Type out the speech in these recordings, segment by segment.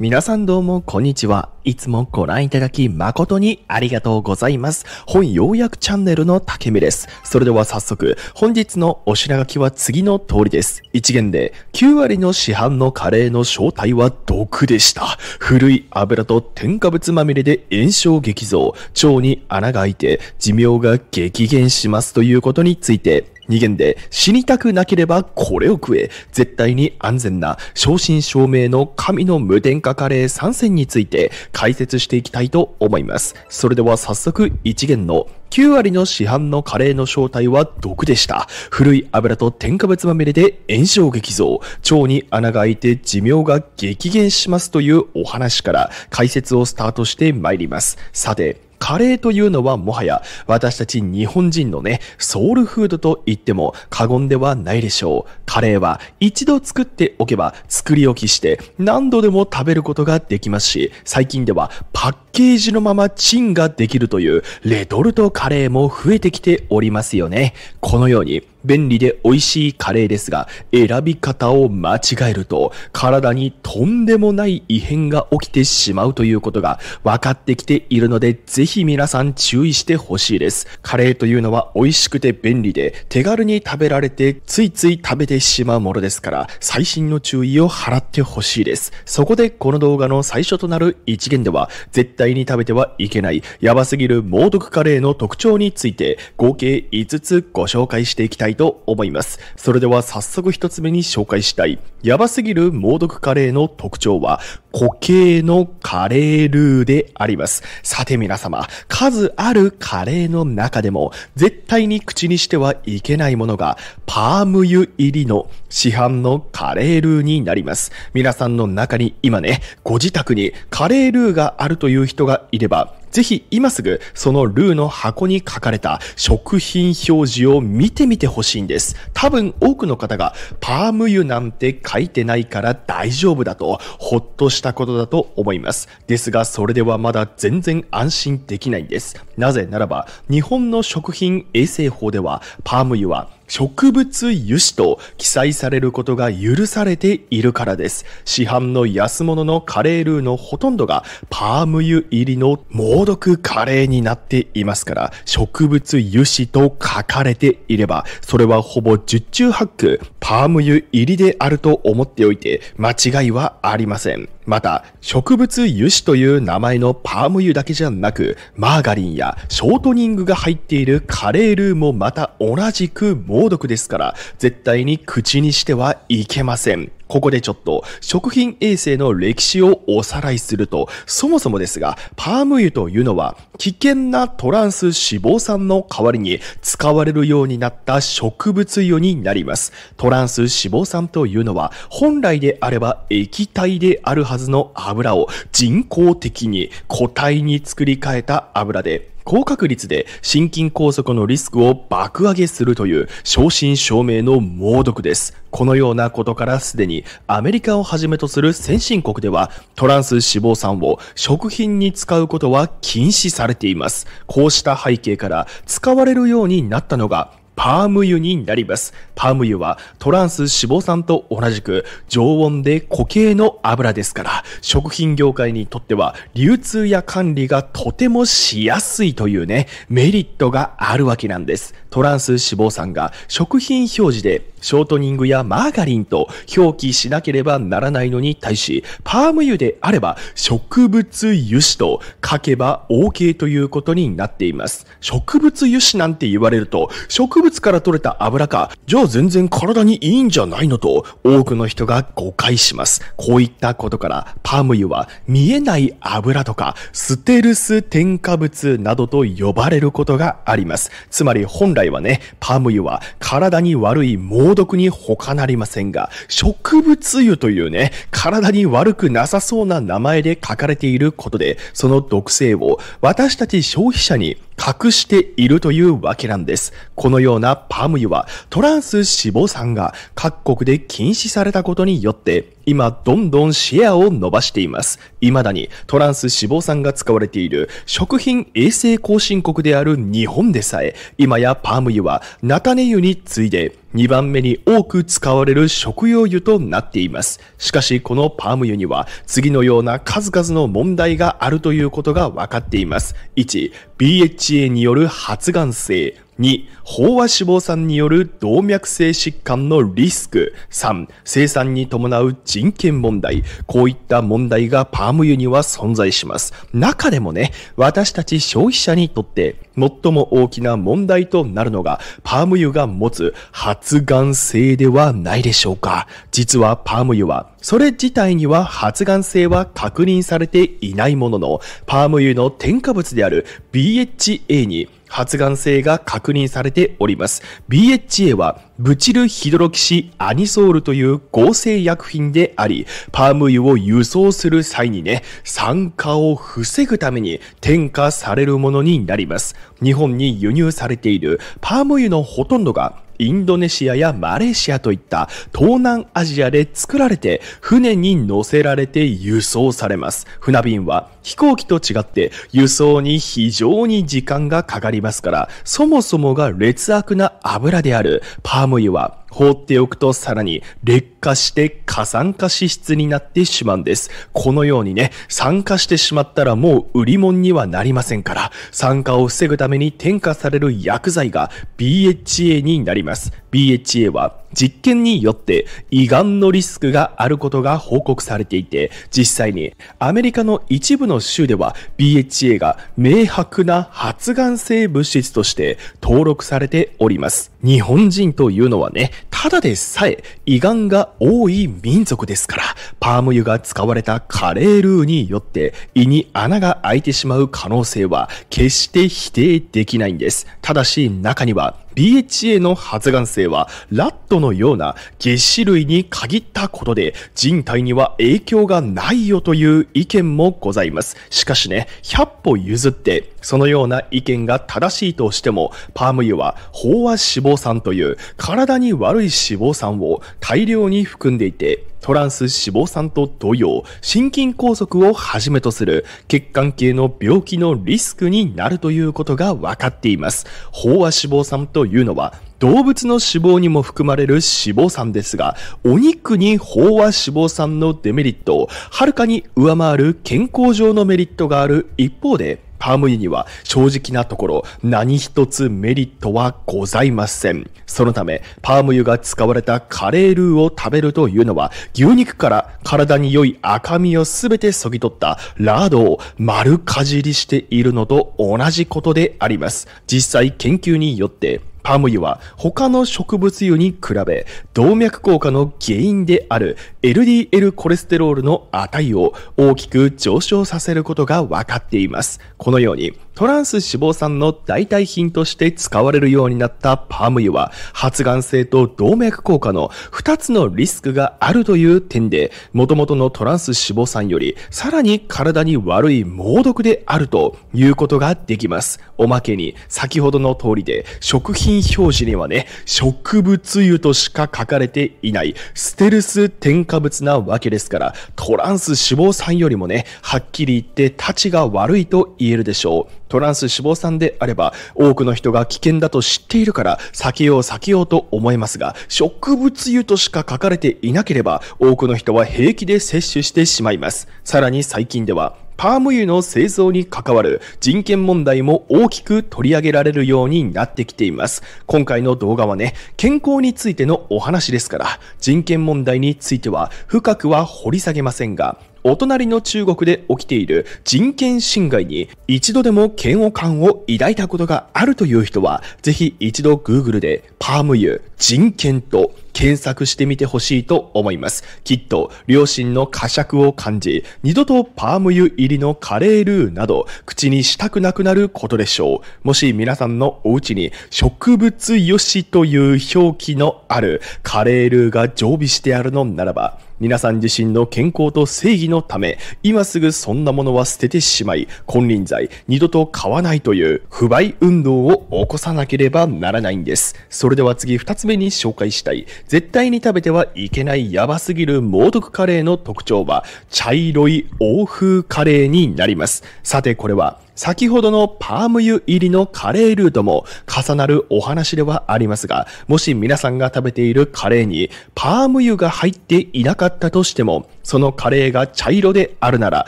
皆さんどうもこんにちは。いつもご覧いただき誠にありがとうございます。本ようやくチャンネルの竹見です。それでは早速、本日のお品書きは次の通りです。一元で9割の市販のカレーの正体は毒でした。古い油と添加物まみれで炎症激増、腸に穴が開いて寿命が激減しますということについて、逃げんで死にたくなければこれを食え絶対に安全な正真正銘の神の無添加カレー参戦について解説していきたいと思いますそれでは早速一元の9割の市販のカレーの正体は毒でした。古い油と添加物まみれで炎症激増。腸に穴が開いて寿命が激減しますというお話から解説をスタートしてまいります。さて、カレーというのはもはや私たち日本人のね、ソウルフードと言っても過言ではないでしょう。カレーは一度作っておけば作り置きして何度でも食べることができますし、最近ではパッケージのままチンができるというレトルトカレーも増えてきておりますよね。このように便利で美味しいカレーですが、選び方を間違えると、体にとんでもない異変が起きてしまうということが分かってきているので、ぜひ皆さん注意してほしいです。カレーというのは美味しくて便利で、手軽に食べられて、ついつい食べてしまうものですから、最新の注意を払ってほしいです。そこでこの動画の最初となる一元では、絶対に食べてはいけない、やばすぎる猛毒カレーの特徴について、合計5つご紹介していきたいいと思います。それでは早速一つ目に紹介したい。やばすぎる猛毒カレーの特徴は、固形のカレールーであります。さて皆様、数あるカレーの中でも、絶対に口にしてはいけないものが、パーム油入りの市販のカレールーになります。皆さんの中に今ね、ご自宅にカレールーがあるという人がいれば、ぜひ今すぐそのルーの箱に書かれた食品表示を見てみてほしいんです。多分多くの方がパーム油なんて書いてないから大丈夫だとほっとしたことだと思います。ですがそれではまだ全然安心できないんです。なぜならば日本の食品衛生法ではパーム油は植物油脂と記載されることが許されているからです。市販の安物のカレールーのほとんどがパーム油入りの猛毒カレーになっていますから、植物油脂と書かれていれば、それはほぼ十中八九パーム油入りであると思っておいて間違いはありません。また、植物油脂という名前のパーム油だけじゃなく、マーガリンやショートニングが入っているカレールーもまた同じく猛毒ですから、絶対に口にしてはいけません。ここでちょっと食品衛生の歴史をおさらいすると、そもそもですが、パーム油というのは危険なトランス脂肪酸の代わりに使われるようになった植物油になります。トランス脂肪酸というのは本来であれば液体であるはずの油を人工的に固体に作り変えた油で、高確率で心筋梗塞のリスクを爆上げするという正真正銘の猛毒です。このようなことからすでにアメリカをはじめとする先進国ではトランス脂肪酸を食品に使うことは禁止されています。こうした背景から使われるようになったのがパーム油になります。パーム油はトランス脂肪酸と同じく常温で固形の油ですから、食品業界にとっては流通や管理がとてもしやすいというね、メリットがあるわけなんです。トランス脂肪酸が食品表示でショートニングやマーガリンと表記しなければならないのに対し、パーム油であれば植物油脂と書けば OK ということになっています。植物油脂なんて言われると、植物から取れた油か、じゃあ全然体にいいんじゃないのと、多くの人が誤解します。こういったことから、パーム油は見えない油とか、ステルス添加物などと呼ばれることがあります。つまり本来はね、パーム油は体に悪い毛猛毒に他なりませんが、植物油というね、体に悪くなさそうな名前で書かれていることで、その毒性を私たち消費者に隠しているというわけなんです。このようなパーム油はトランス脂肪酸が各国で禁止されたことによって今どんどんシェアを伸ばしています。未だにトランス脂肪酸が使われている食品衛生後進国である日本でさえ、今やパーム油は菜種油に次いで2番目に多く使われる食用油となっています。しかしこのパーム油には次のような数々の問題があるということが分かっています。1、BHA による発がん性、2、飽和脂肪酸による動脈性疾患のリスク。3、生産に伴う人権問題。こういった問題がパーム油には存在します。中でもね、私たち消費者にとって最も大きな問題となるのが、パーム油が持つ発がん性ではないでしょうか。実はパーム油は、それ自体には発がん性は確認されていないものの、パーム油の添加物である BHA BHA に発がん性が確認されております。BHA はブチルヒドロキシアニソールという合成薬品であり、パーム油を輸送する際にね、酸化を防ぐために添加されるものになります。日本に輸入されているパーム油のほとんどがインドネシアやマレーシアといった東南アジアで作られて船に乗せられて輸送されます。船便は飛行機と違って輸送に非常に時間がかかりますから、そもそもが劣悪な油であるパーム油は放っておくとさらに劣化して過酸化脂質になってしまうんです。このようにね、酸化してしまったらもう売り物にはなりませんから、酸化を防ぐために添加される薬剤が BHA になります。BHA は実験によって胃がんのリスクがあることが報告されていて、実際にアメリカの一部の州では BHA が明白な発がん性物質として登録されております。日本人というのはね、ただでさえ胃がんが多い民族ですから、パーム油が使われたカレールーによって胃に穴が開いてしまう可能性は決して否定できないんです。ただし中には BHA の発がん性はラットのような下肢類に限ったことで人体には影響がないよという意見もございます。しかしね、100歩譲ってそのような意見が正しいとしてもパーム油は飽和脂肪肪酸という体に悪い脂肪酸を大量に含んでいて、トランス脂肪酸と同様、心筋梗塞をはじめとする血管系の病気のリスクになるということが分かっています。飽和脂肪酸というのは、動物の脂肪にも含まれる脂肪酸ですが、お肉に飽和脂肪酸のデメリットをはるかに上回る健康上のメリットがある一方で、パーム油には正直なところ何一つメリットはございません。そのため、パーム油が使われたカレールーを食べるというのは、牛肉から体に良い赤身をすべて削ぎ取ったラードを丸かじりしているのと同じことであります。実際研究によって、アム油は他の植物油に比べ動脈硬化の原因である LDL コレステロールの値を大きく上昇させることが分かっています。このようにトランス脂肪酸の代替品として使われるようになったパーム油は発がん性と動脈硬化の2つのリスクがあるという点で元々のトランス脂肪酸よりさらに体に悪い猛毒であるということができます。おまけに先ほどの通りで食品表示にはね植物油としか書かれていないステルス添加物なわけですからトランス脂肪酸よりもねはっきり言って立ちが悪いと言えるでしょう。トランス脂肪酸であれば、多くの人が危険だと知っているから、避けよう避けようと思いますが、植物油としか書かれていなければ、多くの人は平気で摂取してしまいます。さらに最近では、パーム油の製造に関わる人権問題も大きく取り上げられるようになってきています。今回の動画はね、健康についてのお話ですから、人権問題については深くは掘り下げませんが、お隣の中国で起きている人権侵害に一度でも嫌悪感を抱いたことがあるという人は、ぜひ一度 Google でパームー人権と検索してみてほしいと思います。きっと、両親の呵責を感じ、二度とパーム油入りのカレールーなど、口にしたくなくなることでしょう。もし皆さんのお家に、植物よしという表記のあるカレールーが常備してあるのならば、皆さん自身の健康と正義のため、今すぐそんなものは捨ててしまい、金輪際、二度と買わないという不買運動を起こさなければならないんです。それでは次二つ目に紹介したい、絶対に食べてはいけないやばすぎる猛毒カレーの特徴は、茶色い欧風カレーになります。さてこれは、先ほどのパーム油入りのカレールーとも重なるお話ではありますが、もし皆さんが食べているカレーにパーム油が入っていなかったとしても、そのカレーが茶色であるなら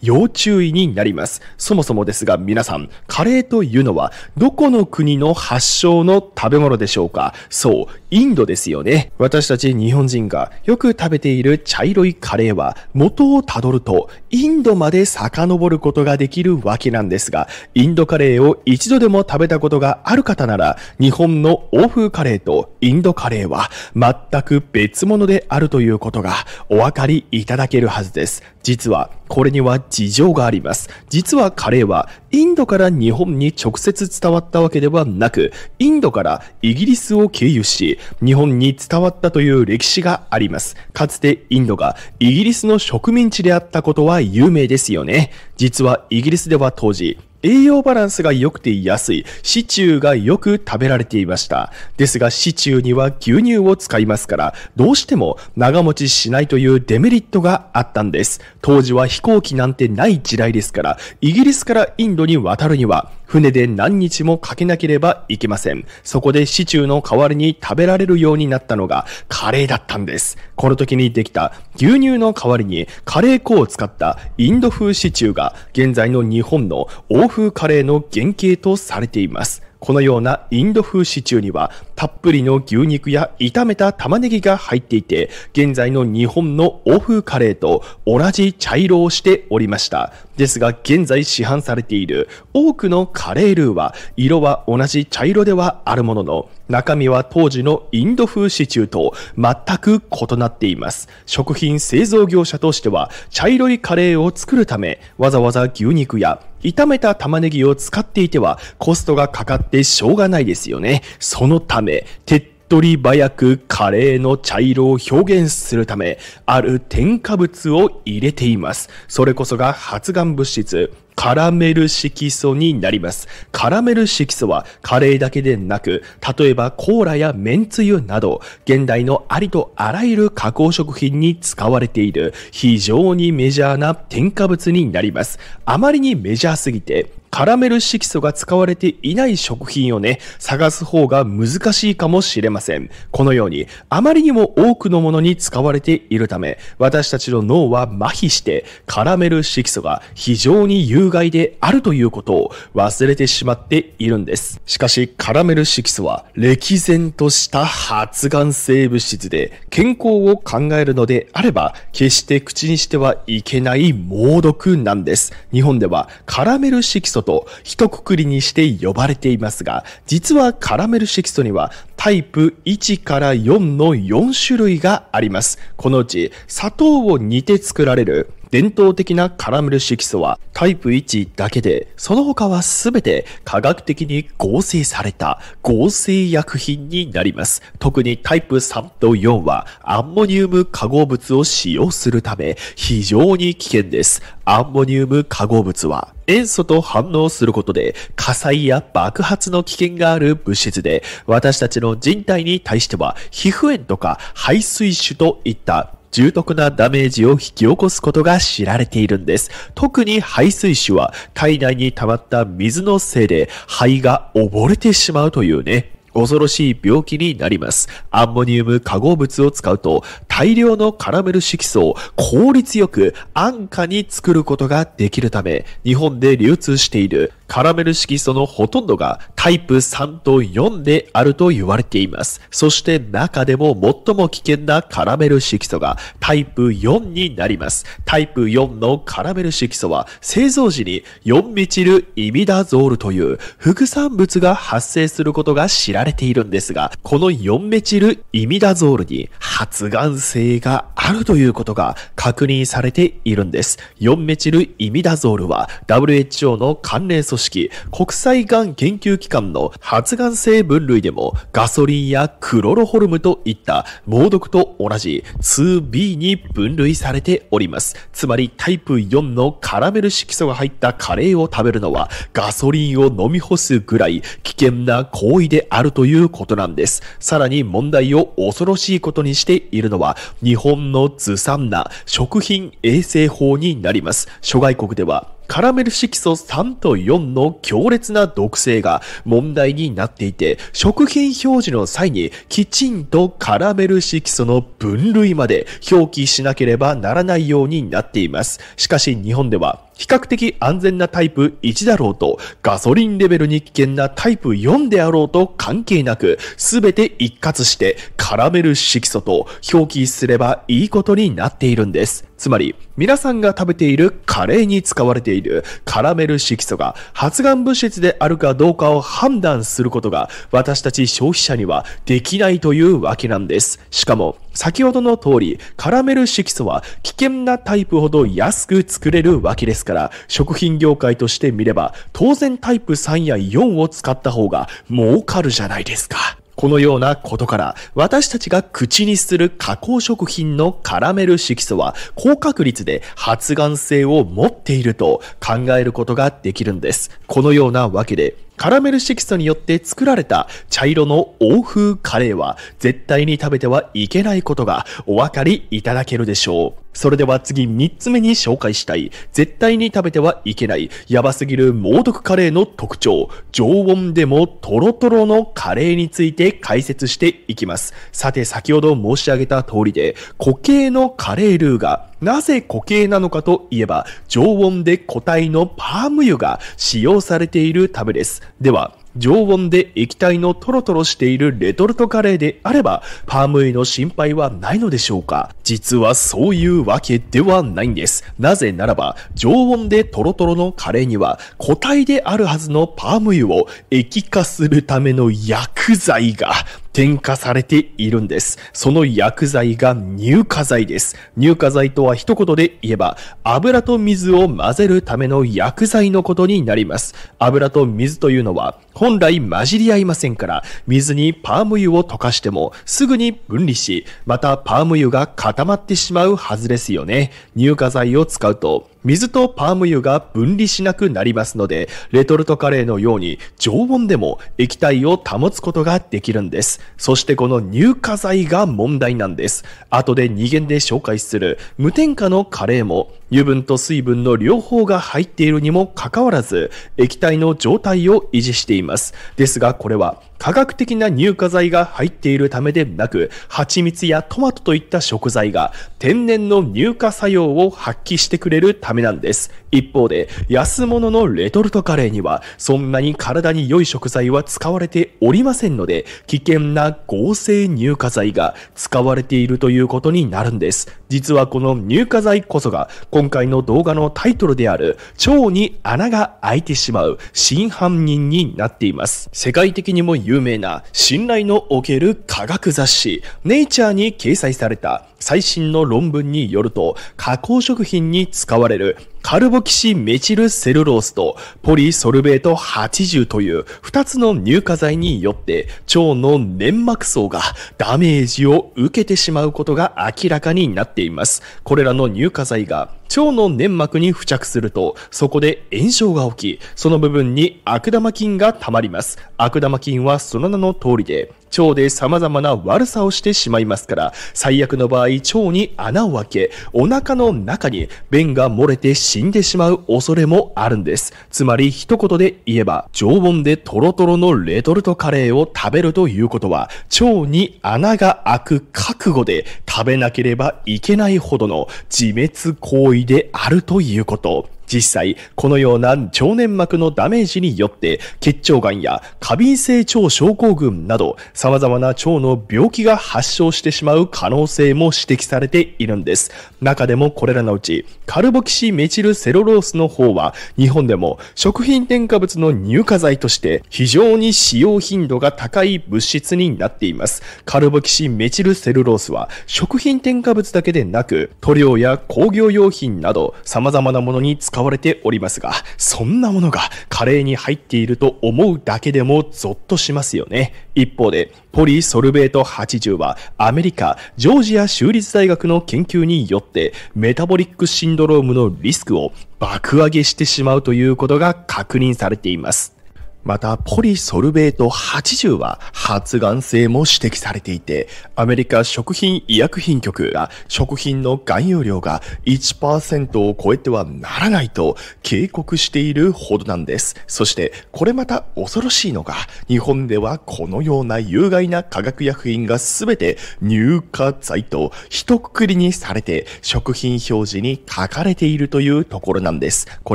要注意になります。そもそもですが皆さん、カレーというのはどこの国の発祥の食べ物でしょうかそう、インドですよね。私たち日本人がよく食べている茶色いカレーは元をたどるとインドまで遡ることができるわけなんですが、インドカレーを一度でも食べたことがある方なら、日本の欧風カレーとインドカレーは全く別物であるということがお分かりいただけるはずです。実はこれには事情があります。実はカレーはインドから日本に直接伝わったわけではなく、インドからイギリスを経由し、日本に伝わったという歴史があります。かつてインドがイギリスの植民地であったことは有名ですよね。実はイギリスでは当時、栄養バランスが良くて安いシチューがよく食べられていました。ですがシチューには牛乳を使いますから、どうしても長持ちしないというデメリットがあったんです。当時は飛行機なんてない時代ですから、イギリスからインドに渡るには、船で何日もかけなければいけません。そこでシチューの代わりに食べられるようになったのがカレーだったんです。この時にできた牛乳の代わりにカレー粉を使ったインド風シチューが現在の日本の欧風カレーの原型とされています。このようなインド風シチューにはたっぷりの牛肉や炒めた玉ねぎが入っていて、現在の日本の欧風カレーと同じ茶色をしておりました。ですが現在市販されている多くのカレールーは色は同じ茶色ではあるものの、中身は当時のインド風シチューと全く異なっています。食品製造業者としては、茶色いカレーを作るため、わざわざ牛肉や炒めた玉ねぎを使っていては、コストがかかってしょうがないですよね。そのため、手っ取り早くカレーの茶色を表現するため、ある添加物を入れています。それこそが発がん物質、カラメル色素になります。カラメル色素はカレーだけでなく、例えばコーラやめんつゆなど、現代のありとあらゆる加工食品に使われている非常にメジャーな添加物になります。あまりにメジャーすぎて、カラメル色素が使われていない食品をね、探す方が難しいかもしれません。このように、あまりにも多くのものに使われているため、私たちの脳は麻痺して、カラメル色素が非常に有有害であるということを忘れてしまっているんです。しかし、カラメル色素は歴然とした発がん性物質で、健康を考えるのであれば、決して口にしてはいけない猛毒なんです。日本ではカラメル色素と一括りにして呼ばれていますが、実はカラメル色素にはタイプ1から4の4種類があります。このうち砂糖を煮て作られる伝統的なカラムル色素はタイプ1だけで、その他は全て科学的に合成された合成薬品になります。特にタイプ3と4はアンモニウム化合物を使用するため非常に危険です。アンモニウム化合物は塩素と反応することで火災や爆発の危険がある物質で私たちの人体に対しては皮膚炎とか排水腫といった重篤なダメージを引き起こすことが知られているんです。特に排水腫は体内に溜まった水のせいで肺が溺れてしまうというね、恐ろしい病気になります。アンモニウム化合物を使うと大量のカラメル色素を効率よく安価に作ることができるため日本で流通しているカラメル色素のほとんどがタイプ3と4であると言われています。そして中でも最も危険なカラメル色素がタイプ4になります。タイプ4のカラメル色素は製造時に4ミチルイミダゾールという副産物が発生することが知られているんですが、この4メチルイミダゾールに発がん性があるということが確認されているんです。4メチルイミダゾールは WHO の関連組織織、国際がん研究機関の発がん性分類でもガソリンやクロロホルムといった猛毒と同じ 2B に分類されております。つまりタイプ4のカラメル色素が入ったカレーを食べるのはガソリンを飲み干すぐらい危険な行為であるということなんです。さらに問題を恐ろしいことにしているのは日本のずさんな食品衛生法になります。諸外国ではカラメル色素3と4の強烈な毒性が問題になっていて、食品表示の際にきちんとカラメル色素の分類まで表記しなければならないようになっています。しかし日本では比較的安全なタイプ1だろうと、ガソリンレベルに危険なタイプ4であろうと関係なく、すべて一括してカラメル色素と表記すればいいことになっているんです。つまり、皆さんが食べているカレーに使われているカラメル色素が発がん物質であるかどうかを判断することが私たち消費者にはできないというわけなんです。しかも、先ほどの通り、カラメル色素は危険なタイプほど安く作れるわけですから、食品業界として見れば、当然タイプ3や4を使った方が儲かるじゃないですか。このようなことから、私たちが口にする加工食品のカラメル色素は高確率で発がん性を持っていると考えることができるんです。このようなわけで、カラメル色素によって作られた茶色の欧風カレーは絶対に食べてはいけないことがお分かりいただけるでしょう。それでは次3つ目に紹介したい。絶対に食べてはいけない。やばすぎる猛毒カレーの特徴。常温でもトロトロのカレーについて解説していきます。さて先ほど申し上げた通りで固形のカレールーがなぜ固形なのかといえば、常温で固体のパーム油が使用されているためです。では、常温で液体のトロトロしているレトルトカレーであれば、パーム油の心配はないのでしょうか実はそういうわけではないんです。なぜならば、常温でトロトロのカレーには、固体であるはずのパーム油を液化するための薬剤が添加されているんです。その薬剤が乳化剤です。乳化剤とは一言で言えば、油と水を混ぜるための薬剤のことになります。油と水というのは本来混じり合いませんから、水にパーム油を溶かしてもすぐに分離し、またパーム油が固まってしまうはずですよね。乳化剤を使うと、水とパーム油が分離しなくなりますので、レトルトカレーのように常温でも液体を保つことができるんです。そしてこの乳化剤が問題なんです。後で2限で紹介する無添加のカレーも油分と水分の両方が入っているにもかかわらず、液体の状態を維持しています。ですがこれは科学的な乳化剤が入っているためでなく、蜂蜜やトマトといった食材が天然の乳化作用を発揮してくれるためなんです。一方で、安物のレトルトカレーには、そんなに体に良い食材は使われておりませんので、危険な合成乳化剤が使われているということになるんです。実はこの乳化剤こそが、今回の動画のタイトルである、腸に穴が開いてしまう真犯人になっています。世界的にも有有名な信頼のおける科学雑誌ネイチャーに掲載された最新の論文によると加工食品に使われるカルボキシメチルセルロースとポリソルベート80という2つの乳化剤によって腸の粘膜層がダメージを受けてしまうことが明らかになっています。これらの乳化剤が腸の粘膜に付着すると、そこで炎症が起き、その部分に悪玉菌が溜まります。悪玉菌はその名の通りで、腸で様々な悪さをしてしまいますから、最悪の場合、腸に穴を開け、お腹の中に便が漏れて死んでしまう恐れもあるんです。つまり一言で言えば、常温でトロトロのレトルトカレーを食べるということは、腸に穴が開く覚悟で食べなければいけないほどの自滅行為であるということ。実際、このような腸粘膜のダメージによって、結腸癌や過敏性腸症候群など、様々な腸の病気が発症してしまう可能性も指摘されているんです。中でもこれらのうち、カルボキシメチルセロロースの方は、日本でも食品添加物の乳化剤として非常に使用頻度が高い物質になっています。カルボキシメチルセルロースは、食品添加物だけでなく、塗料や工業用品など様々なものに使わ使われておりますが、そんなものがカレーに入っていると思うだけでもゾッとしますよね。一方で、ポリソルベート80はアメリカ、ジョージア州立大学の研究によってメタボリックシンドロームのリスクを爆上げしてしまうということが確認されています。また、ポリソルベート80は発がん性も指摘されていて、アメリカ食品医薬品局が食品の含有量が1%を超えてはならないと警告しているほどなんです。そして、これまた恐ろしいのが、日本ではこのような有害な化学薬品が全て入荷剤と一括りにされて食品表示に書かれているというところなんです。こ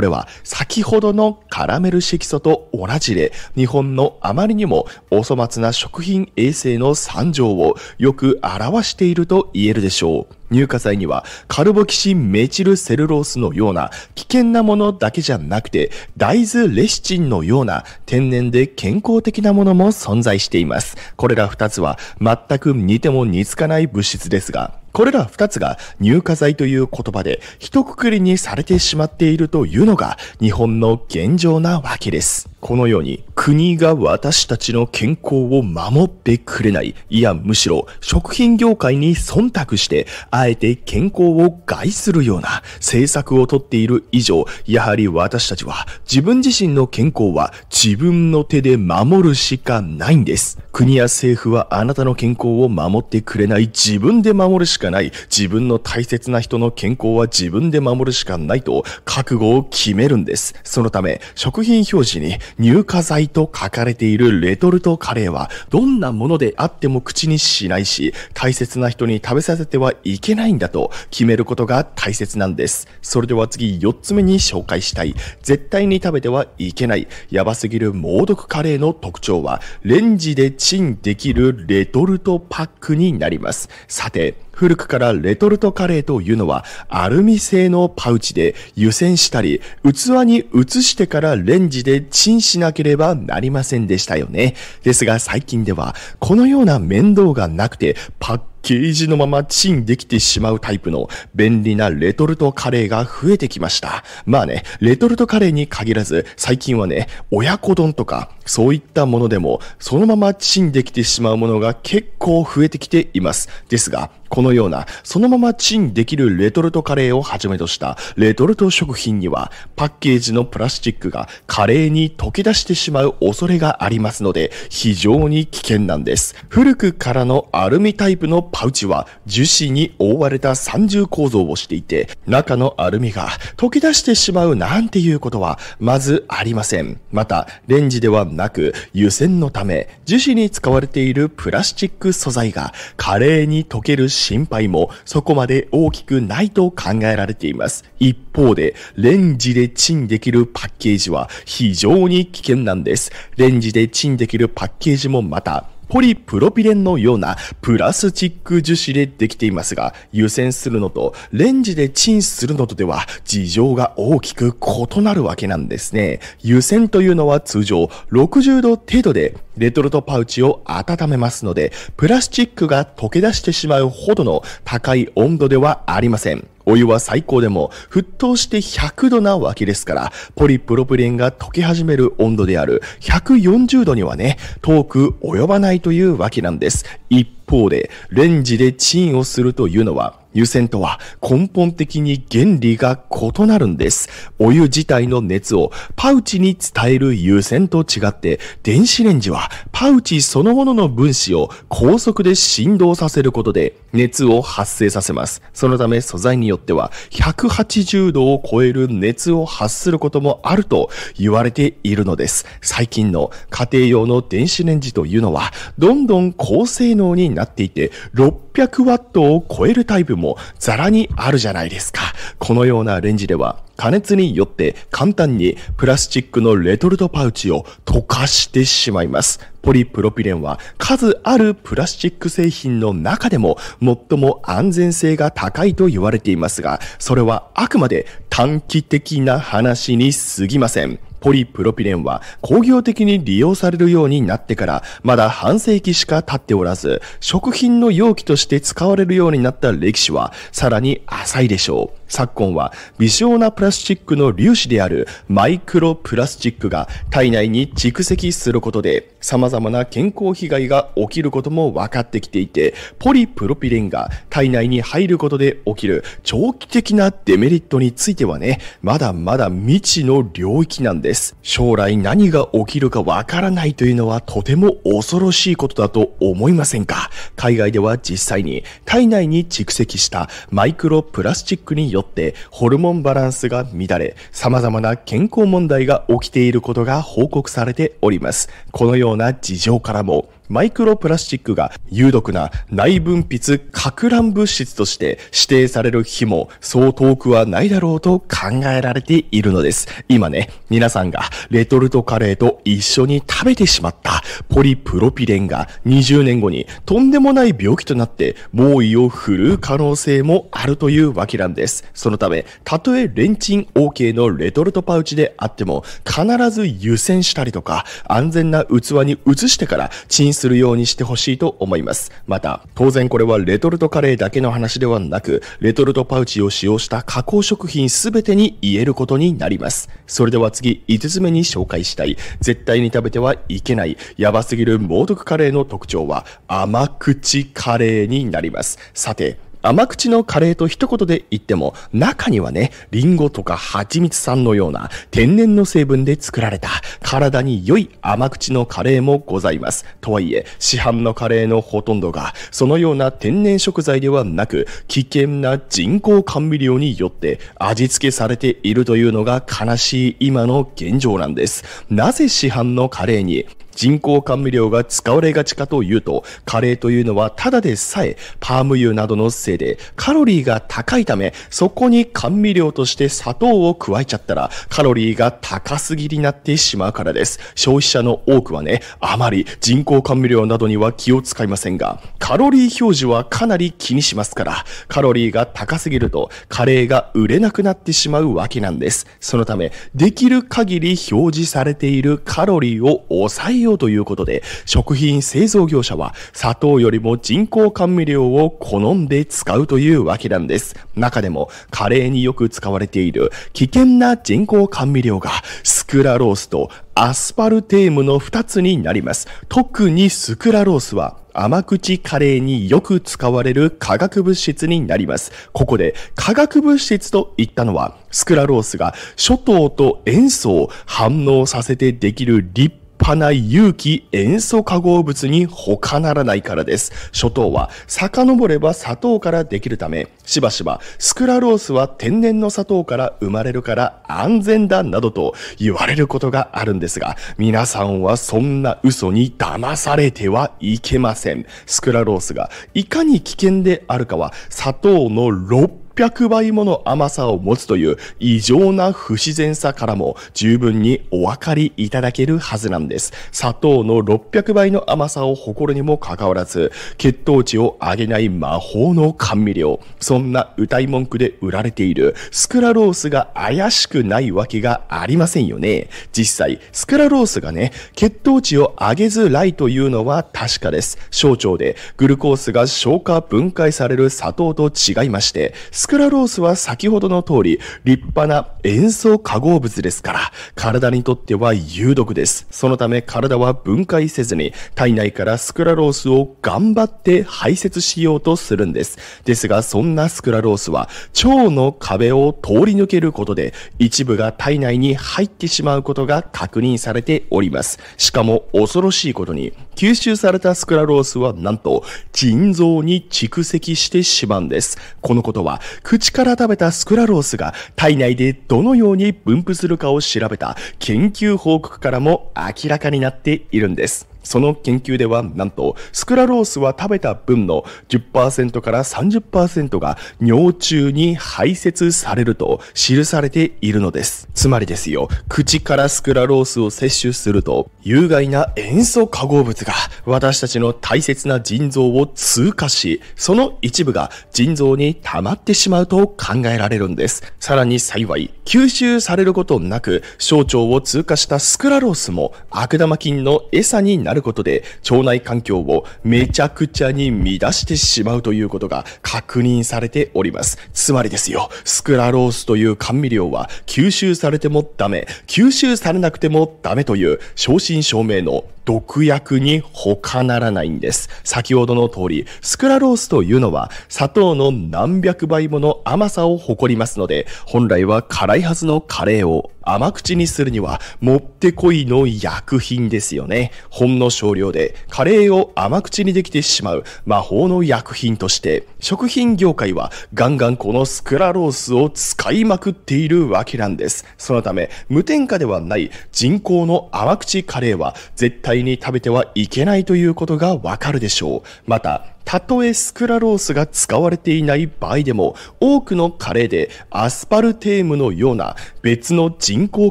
れは先ほどのカラメル色素と同じで、日本のあまりにもお粗末な食品衛生の惨状をよく表していると言えるでしょう。乳化剤にはカルボキシンメチルセルロースのような危険なものだけじゃなくて大豆レシチンのような天然で健康的なものも存在しています。これら2つは全く似ても似つかない物質ですが、これら二つが乳化剤という言葉で一括りにされてしまっているというのが日本の現状なわけです。このように国が私たちの健康を守ってくれない、いやむしろ食品業界に忖度してあえて健康を害するような政策をとっている以上、やはり私たちは自分自身の健康は自分の手で守るしかないんです。国や政府はあなたの健康を守ってくれない自分で守るしかない。自分の大切な人の健康は自分で守るしかないと覚悟を決めるんです。そのため、食品表示に入荷剤と書かれているレトルトカレーはどんなものであっても口にしないし、大切な人に食べさせてはいけけないんだと決めることが大切なんです。それでは次4つ目に紹介したい。絶対に食べてはいけない。やばすぎる猛毒カレーの特徴は、レンジでチンできるレトルトパックになります。さて、古くからレトルトカレーというのはアルミ製のパウチで湯煎したり器に移してからレンジでチンしなければなりませんでしたよね。ですが最近ではこのような面倒がなくてパッケージのままチンできてしまうタイプの便利なレトルトカレーが増えてきました。まあね、レトルトカレーに限らず、最近はね、親子丼とか、そういったものでも、そのままチンできてしまうものが結構増えてきています。ですが、このような、そのままチンできるレトルトカレーをはじめとしたレトルト食品には、パッケージのプラスチックがカレーに溶け出してしまう恐れがありますので、非常に危険なんです。古くからのアルミタイプのパウチは、樹脂に覆われた三重構造をしていて、中のアルミが溶け出してしまうなんていうことは、まずありません。また、レンジではなく、湯煎のため、樹脂に使われているプラスチック素材がカレーに溶ける心配もそこまで大きくないと考えられています。一方で、レンジでチンできるパッケージは非常に危険なんです。レンジでチンできるパッケージもまた、ポリプロピレンのようなプラスチック樹脂でできていますが、湯煎するのとレンジでチンするのとでは事情が大きく異なるわけなんですね。湯煎というのは通常60度程度でレトルトパウチを温めますので、プラスチックが溶け出してしまうほどの高い温度ではありません。お湯は最高でも沸騰して100度なわけですから、ポリプロピレンが溶け始める温度である140度にはね、遠く及ばないというわけなんです。一方で、レンジでチンをするというのは、湯煎とは根本的に原理が異なるんです。お湯自体の熱をパウチに伝える湯煎と違って、電子レンジはパウチそのものの分子を高速で振動させることで熱を発生させます。そのため素材によっては180度を超える熱を発することもあると言われているのです。最近の家庭用の電子レンジというのはどんどん高性能になっていて600ワットを超えるタイプももザラにあるじゃないですか。このようなレンジでは加熱によって簡単にプラスチックのレトルトパウチを溶かしてしまいます。ポリプロピレンは数あるプラスチック製品の中でも最も安全性が高いと言われていますが、それはあくまで短期的な話に過ぎません。ポリプロピレンは工業的に利用されるようになってからまだ半世紀しか経っておらず、食品の容器として使われるようになった歴史はさらに浅いでしょう。昨今は微小なプラスチックの粒子であるマイクロプラスチックが体内に蓄積することで様々な健康被害が起きることも分かってきていて、ポリプロピレンが体内に入ることで起きる長期的なデメリットについてはね、まだまだ未知の領域なんです。将来何が起きるかわからないというのはとても恐ろしいことだと思いませんか海外では実際に体内に蓄積したマイクロプラスチックによよってホルモンバランスが乱れ、様々な健康問題が起きていることが報告されております。このような事情からも、マイクロプラスチックが有毒な内分泌核乱物質として指定される日もそう遠くはないだろうと考えられているのです。今ね、皆さんがレトルトカレーと一緒に食べてしまったポリプロピレンが20年後にとんでもない病気となって猛威を振るう可能性もあるというわけなんです。そのため、たとえレンチン OK のレトルトパウチであっても必ず湯煎したりとか安全な器に移してからチンするようにしてほしいと思います。また、当然これはレトルトカレーだけの話ではなく、レトルトパウチを使用した加工食品すべてに言えることになります。それでは次、5つ目に紹介したい。絶対に食べてはいけない。やばすぎる猛毒カレーの特徴は、甘口カレーになります。さて、甘口のカレーと一言で言っても、中にはね、リンゴとか蜂蜜酸のような天然の成分で作られた体に良い甘口のカレーもございます。とはいえ、市販のカレーのほとんどが、そのような天然食材ではなく、危険な人工甘味料によって味付けされているというのが悲しい今の現状なんです。なぜ市販のカレーに人工甘味料が使われがちかというと、カレーというのはただでさえパーム油などのせいでカロリーが高いため、そこに甘味料として砂糖を加えちゃったらカロリーが高すぎになってしまうからです。消費者の多くはね、あまり人工甘味料などには気を使いませんが、カロリー表示はかなり気にしますから、カロリーが高すぎるとカレーが売れなくなってしまうわけなんです。そのため、できる限り表示されているカロリーを抑えようようということで、食品製造業者は砂糖よりも人工甘味料を好んで使うというわけなんです。中でも、カレーによく使われている危険な人工甘味料が、スクラロースとアスパルテームの2つになります。特にスクラロースは甘口カレーによく使われる化学物質になります。ここで化学物質と言ったのはスクラロースが諸糖と塩素を反応させてできる立かない有機塩素化合物に他ならないからです。諸島は遡れば砂糖からできるため、しばしばスクラロースは天然の砂糖から生まれるから安全だなどと言われることがあるんですが、皆さんはそんな嘘に騙されてはいけません。スクラロースがいかに危険であるかは砂糖の6 6 0 0倍もの甘さを持つという異常な不自然さからも十分にお分かりいただけるはずなんです。砂糖の600倍の甘さを誇るにもかかわらず、血糖値を上げない魔法の甘味料。そんな歌い文句で売られているスクラロースが怪しくないわけがありませんよね。実際、スクラロースがね、血糖値を上げづらいというのは確かです。小腸でグルコースが消化分解される砂糖と違いまして、ススクラロースは先ほどの通り、立派な塩素化合物ですから、体にとっては有毒です。そのため体は分解せずに、体内からスクラロースを頑張って排泄しようとするんです。ですが、そんなスクラロースは、腸の壁を通り抜けることで、一部が体内に入ってしまうことが確認されております。しかも、恐ろしいことに、吸収されたスクラロースはなんと腎臓に蓄積してしまうんです。このことは口から食べたスクラロースが体内でどのように分布するかを調べた研究報告からも明らかになっているんです。その研究ではなんとスクラロースは食べた分の10%から30%が尿中に排泄されると記されているのです。つまりですよ、口からスクラロースを摂取すると有害な塩素化合物が私たちの大切な腎臓を通過し、その一部が腎臓に溜まってしまうと考えられるんです。さらに幸い、吸収されることなく小腸を通過したスクラロースも悪玉菌の餌になるることで腸内環境をめちゃくちゃに乱してしまうということが確認されております。つまりですよ、スクラロースという甘味料は吸収されてもダメ、吸収されなくてもダメという正真正銘の毒薬に他ならないんです。先ほどの通り、スクラロースというのは砂糖の何百倍もの甘さを誇りますので、本来は辛いはずのカレーを甘口にするにはもってこいの薬品ですよね。ほんの少量でカレーを甘口にできてしまう魔法の薬品として、食品業界はガンガンこのスクラロースを使いまくっているわけなんです。そのため、無添加ではない人工の甘口カレーは絶対対に食べてはいけないということがわかるでしょう。また、たとえスクラロースが使われていない場合でも、多くのカレーでアスパルテームのような別の人工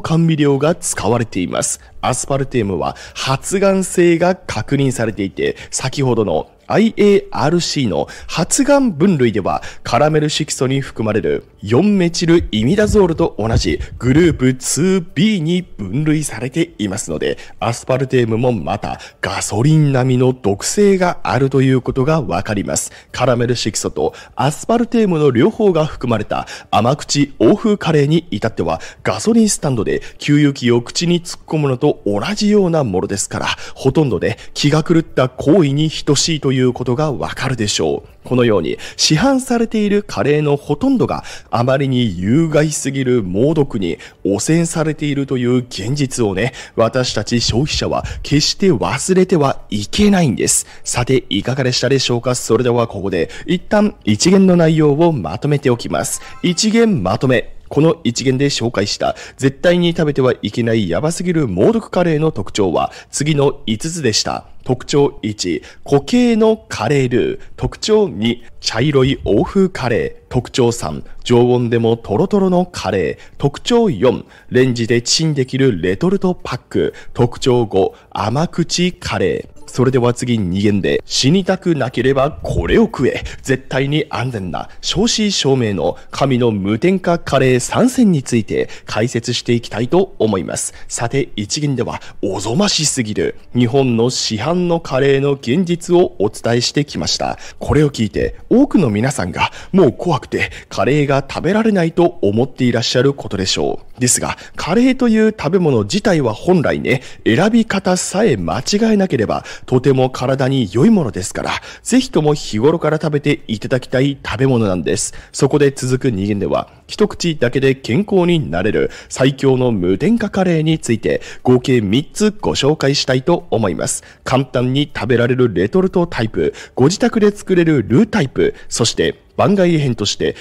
甘味料が使われています。アスパルテームは発がん性が確認されていて、先ほどの IARC の発がん分類ではカラメル色素に含まれる4メチルイミダゾールと同じグループ 2B に分類されていますのでアスパルテームもまたガソリン並みの毒性があるということがわかりますカラメル色素とアスパルテームの両方が含まれた甘口欧風カレーに至ってはガソリンスタンドで給油器を口に突っ込むのと同じようなものですからほとんどで気が狂った行為に等しいといういうことがわかるでしょう。このように、市販されているカレーのほとんどがあまりに有害すぎる猛毒に汚染されているという現実をね、私たち消費者は決して忘れてはいけないんです。さて、いかがでしたでしょうかそれではここで、一旦一元の内容をまとめておきます。一元まとめ。この一元で紹介した絶対に食べてはいけないやばすぎる猛毒カレーの特徴は次の5つでした。特徴1、固形のカレールー。特徴2、茶色い欧風カレー。特徴3、常温でもトロトロのカレー。特徴4、レンジでチンできるレトルトパック。特徴5、甘口カレー。それでは次に2限で、死にたくなければこれを食え。絶対に安全な、正真証明の神の無添加カレー参戦について解説していきたいと思います。さて、1限では、おぞましすぎる、日本の市販のカレーの現実をお伝えしてきました。これを聞いて、多くの皆さんが、もう怖くて、カレーが食べられないと思っていらっしゃることでしょう。ですが、カレーという食べ物自体は本来ね、選び方さえ間違えなければ、とても体に良いものですから、ぜひとも日頃から食べていただきたい食べ物なんです。そこで続く2間では、一口だけで健康になれる最強の無添加カレーについて、合計3つご紹介したいと思います。簡単に食べられるレトルトタイプ、ご自宅で作れるルータイプ、そして番外編として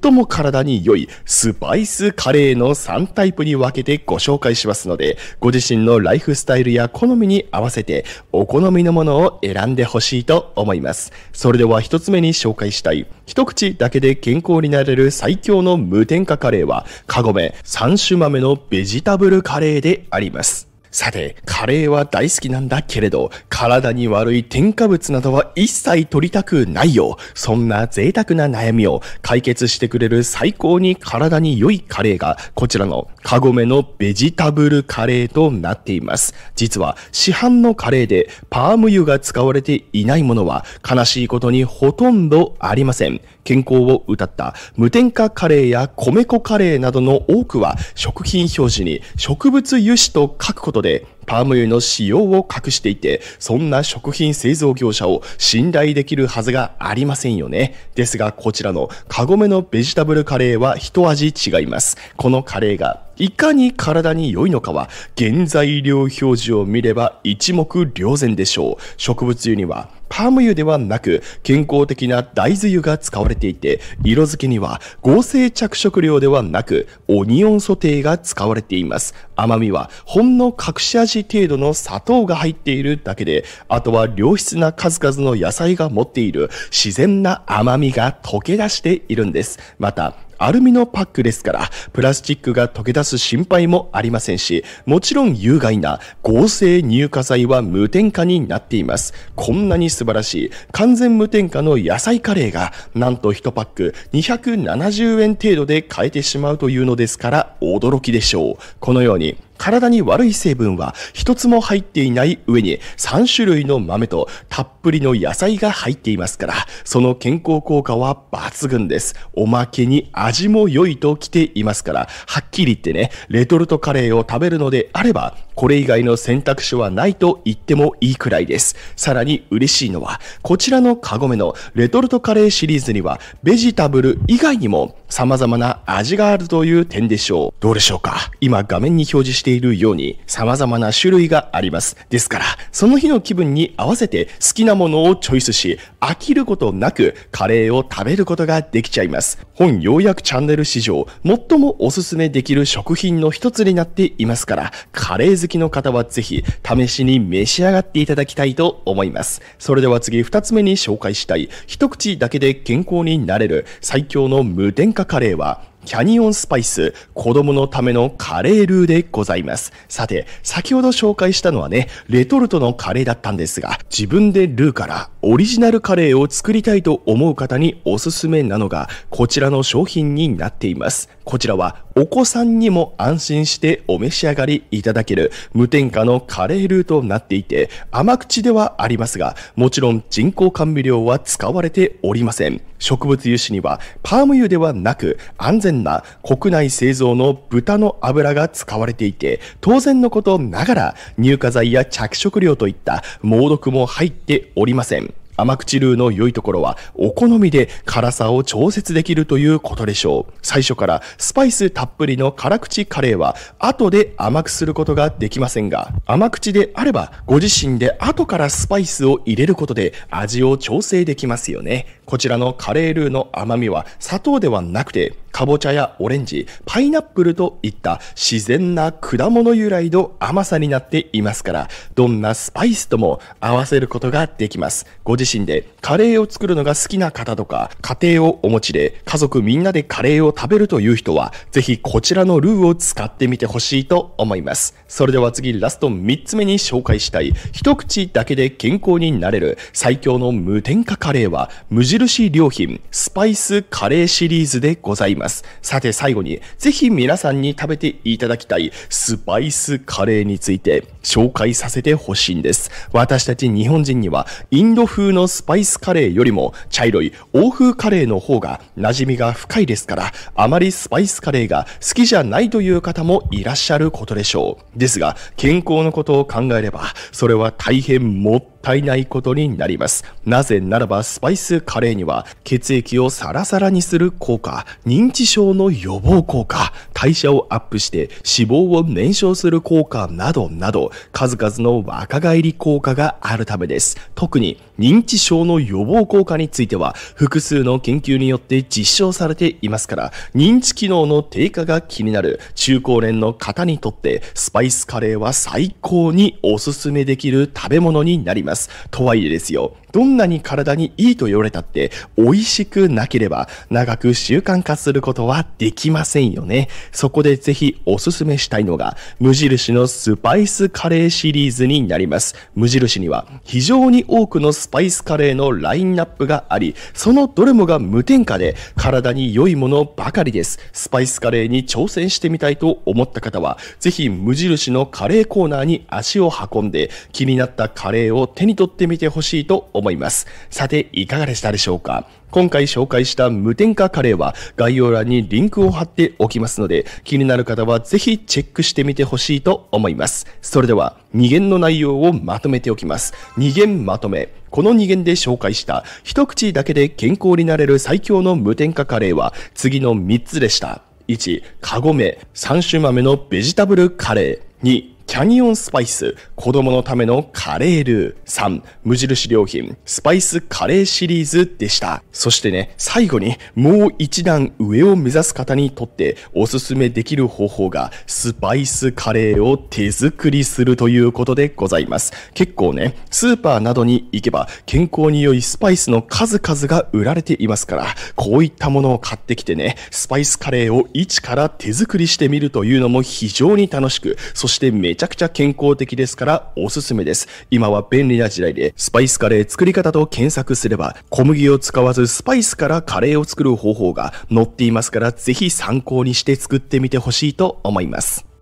最も体に良いスパイスカレーの3タイプに分けてご紹介しますので、ご自身のライフスタイルや好みに合わせてお好みのものを選んでほしいと思います。それでは1つ目に紹介したい。一口だけで健康になれる最強の無添加カレーは、カゴメ3種豆のベジタブルカレーであります。さて、カレーは大好きなんだけれど、体に悪い添加物などは一切取りたくないよ。そんな贅沢な悩みを解決してくれる最高に体に良いカレーが、こちらのカゴメのベジタブルカレーとなっています。実は市販のカレーでパーム油が使われていないものは悲しいことにほとんどありません。健康を謳った無添加カレーや米粉カレーなどの多くは食品表示に植物油脂と書くことでパーム油の使用を隠していて、そんな食品製造業者を信頼できるはずがありませんよね。ですが、こちらのカゴメのベジタブルカレーは一味違います。このカレーがいかに体に良いのかは、原材料表示を見れば一目瞭然でしょう。植物油にはパーム油ではなく、健康的な大豆油が使われていて、色付けには合成着色料ではなく、オニオンソテーが使われています。甘みはほんの隠し味程度の砂糖が入っているだけで、あとは良質な数々の野菜が持っている自然な甘みが溶け出しているんです。また、アルミのパックですから、プラスチックが溶け出す心配もありませんし、もちろん有害な合成乳化剤は無添加になっています。こんなに素晴らしい完全無添加の野菜カレーが、なんと1パック270円程度で買えてしまうというのですから、驚きでしょう。このように、体に悪い成分は一つも入っていない上に3種類の豆とたっぷりの野菜が入っていますから、その健康効果は抜群です。おまけに味も良いと来ていますから、はっきり言ってね、レトルトカレーを食べるのであれば、これ以外の選択肢はないと言ってもいいくらいです。さらに嬉しいのは、こちらのカゴメのレトルトカレーシリーズには、ベジタブル以外にも様々な味があるという点でしょう。どうでしょうか今画面に表示しているように様々な種類があります。ですから、その日の気分に合わせて好きなものをチョイスし、飽きることなくカレーを食べることができちゃいます。本ようやくチャンネル史上、最もおすすめできる食品の一つになっていますから、カレー好きの方はぜひ試しに召し上がっていただきたいと思います。それでは次二つ目に紹介したい、一口だけで健康になれる最強の無添加カレーは、キャニオンスパイス、子供のためのカレールーでございます。さて、先ほど紹介したのはね、レトルトのカレーだったんですが、自分でルーからオリジナルカレーを作りたいと思う方におすすめなのが、こちらの商品になっています。こちらはお子さんにも安心してお召し上がりいただける無添加のカレールーとなっていて甘口ではありますがもちろん人工甘味料は使われておりません植物油脂にはパーム油ではなく安全な国内製造の豚の油が使われていて当然のことながら乳化剤や着色料といった猛毒も入っておりません甘口ルーの良いところは、お好みで辛さを調節できるということでしょう。最初からスパイスたっぷりの辛口カレーは、後で甘くすることができませんが、甘口であれば、ご自身で後からスパイスを入れることで味を調整できますよね。こちらのカレールーの甘みは砂糖ではなくて、かぼちゃやオレンジ、パイナップルといった自然な果物由来の甘さになっていますから、どんなスパイスとも合わせることができます。ご自身でカレーを作るのが好きな方とか、家庭をお持ちで家族みんなでカレーを食べるという人は、ぜひこちらのルーを使ってみてほしいと思います。それでは次、ラスト3つ目に紹介したい、一口だけで健康になれる最強の無添加カレーは、無印良品スパイスカレーシリーズでございます。ます。さて最後に、ぜひ皆さんに食べていただきたいスパイスカレーについて紹介させてほしいんです。私たち日本人にはインド風のスパイスカレーよりも茶色い欧風カレーの方が馴染みが深いですから、あまりスパイスカレーが好きじゃないという方もいらっしゃることでしょう。ですが、健康のことを考えれば、それは大変もっ足りないことになります。なぜならばスパイスカレーには血液をサラサラにする効果、認知症の予防効果、代謝をアップして脂肪を燃焼する効果などなど数々の若返り効果があるためです。特に認知症の予防効果については複数の研究によって実証されていますから認知機能の低下が気になる中高年の方にとってスパイスカレーは最高におすすめできる食べ物になります。とはいえですよ、どんなに体にいいと言われたって美味しくなければ長く習慣化することはできませんよね。そこでぜひおすすめしたいのが無印のスパイスカレーシリーズになります。無印には非常に多くのスパイスカレーのラインナップがあり、そのどれもが無添加で体に良いものばかりです。スパイスカレーに挑戦してみたいと思った方は、ぜひ無印のカレーコーナーに足を運んで、気になったカレーを手に取ってみてほしいと思います。さて、いかがでしたでしょうか今回紹介した無添加カレーは概要欄にリンクを貼っておきますので、気になる方はぜひチェックしてみてほしいと思います。それでは、2弦の内容をまとめておきます。2弦まとめ。この2弦で紹介した一口だけで健康になれる最強の無添加カレーは次の3つでした。1、カゴメ、3種豆のベジタブルカレー。2、キャニオンスパイス、子供のためのカレールー、3、無印良品、スパイスカレーシリーズでした。そしてね、最後にもう一段上を目指す方にとっておすすめできる方法が、スパイスカレーを手作りするということでございます。結構ね、スーパーなどに行けば健康に良いスパイスの数々が売られていますから、こういったものを買ってきてね、スパイスカレーを一から手作りしてみるというのも非常に楽しく、そしてめちゃちゃくちゃ健康的ですからおすすめです。今は便利な時代で、スパイスカレー作り方と検索すれば、小麦を使わずスパイスからカレーを作る方法が載っていますから、ぜひ参考にして作ってみてほしいと思います。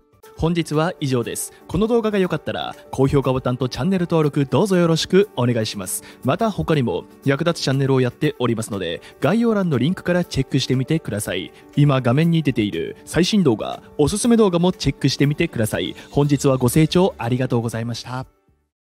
本日は以上です。この動画が良かったら、高評価ボタンとチャンネル登録どうぞよろしくお願いします。また他にも役立つチャンネルをやっておりますので、概要欄のリンクからチェックしてみてください。今画面に出ている最新動画、おすすめ動画もチェックしてみてください。本日はご清聴ありがとうございました。